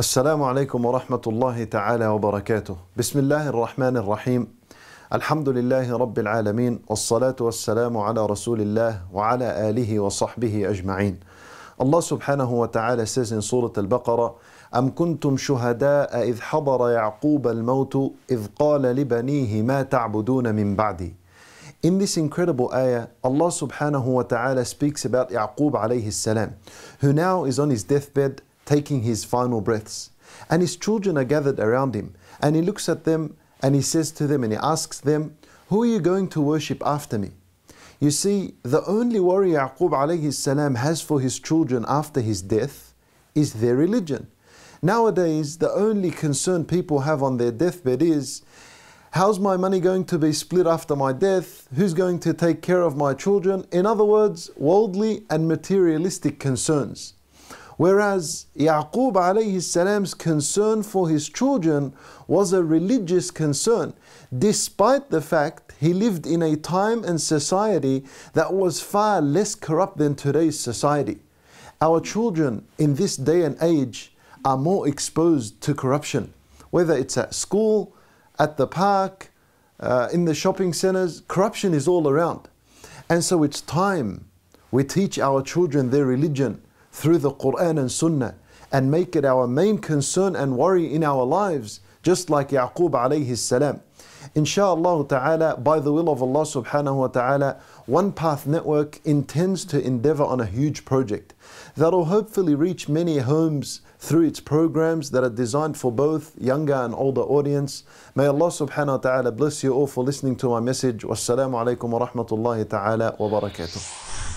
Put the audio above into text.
السلام عليكم ورحمة الله تعالى وبركاته بسم الله الرحمن الرحيم الحمد لله رب العالمين والصلاة والسلام على رسول الله وعلى آله وصحبه أجمعين الله سبحانه وتعالى says in سورة البقرة أم كنتم شهداء إذ حضر يعقوب الموت إذ قال لبنيه ما تعبدون من بعدي In this incredible ayah, Allah subhanahu wa ta'ala speaks about Yaqub alayhi salam, who now is on his deathbed taking his final breaths. And his children are gathered around him. And he looks at them and he says to them and he asks them, Who are you going to worship after me? You see, the only worry Yaqub has for his children after his death is their religion. Nowadays, the only concern people have on their deathbed is how's my money going to be split after my death? Who's going to take care of my children? In other words, worldly and materialistic concerns. Whereas Yaqub alayhi salam's concern for his children was a religious concern, despite the fact he lived in a time and society that was far less corrupt than today's society. Our children in this day and age are more exposed to corruption, whether it's at school, at the park, uh, in the shopping centers, corruption is all around. And so it's time we teach our children their religion through the Quran and Sunnah and make it our main concern and worry in our lives, just like Yaqub alayhi salam. Insha'Allah ta'ala, by the will of Allah subhanahu wa ta'ala, One Path Network intends to endeavor on a huge project that'll hopefully reach many homes through its programs that are designed for both younger and older audience. May Allah subhanahu wa ta'ala bless you all for listening to my message. Wassalamu alaikum wa rahmatullahi ta'ala wa barakatuh.